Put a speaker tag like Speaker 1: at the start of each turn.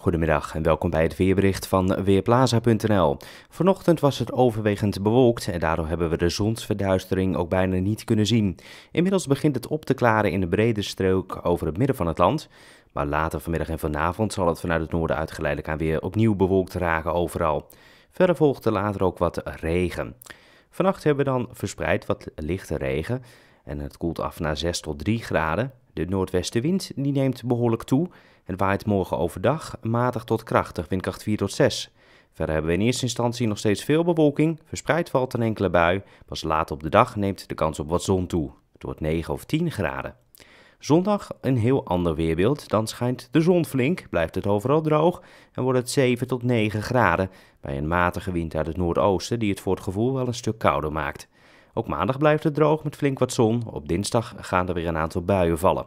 Speaker 1: Goedemiddag en welkom bij het weerbericht van Weerplaza.nl. Vanochtend was het overwegend bewolkt en daardoor hebben we de zonsverduistering ook bijna niet kunnen zien. Inmiddels begint het op te klaren in de brede strook over het midden van het land. Maar later vanmiddag en vanavond zal het vanuit het noorden uit geleidelijk aan weer opnieuw bewolkt raken overal. Verder volgt later ook wat regen. Vannacht hebben we dan verspreid wat lichte regen en het koelt af naar 6 tot 3 graden. De noordwestenwind die neemt behoorlijk toe het waait morgen overdag, matig tot krachtig, windkracht 4 tot 6. Verder hebben we in eerste instantie nog steeds veel bewolking, verspreid valt een enkele bui. Pas laat op de dag neemt de kans op wat zon toe. Het wordt 9 of 10 graden. Zondag een heel ander weerbeeld. Dan schijnt de zon flink, blijft het overal droog en wordt het 7 tot 9 graden bij een matige wind uit het noordoosten die het voor het gevoel wel een stuk kouder maakt. Ook maandag blijft het droog met flink wat zon. Op dinsdag gaan er weer een aantal buien vallen.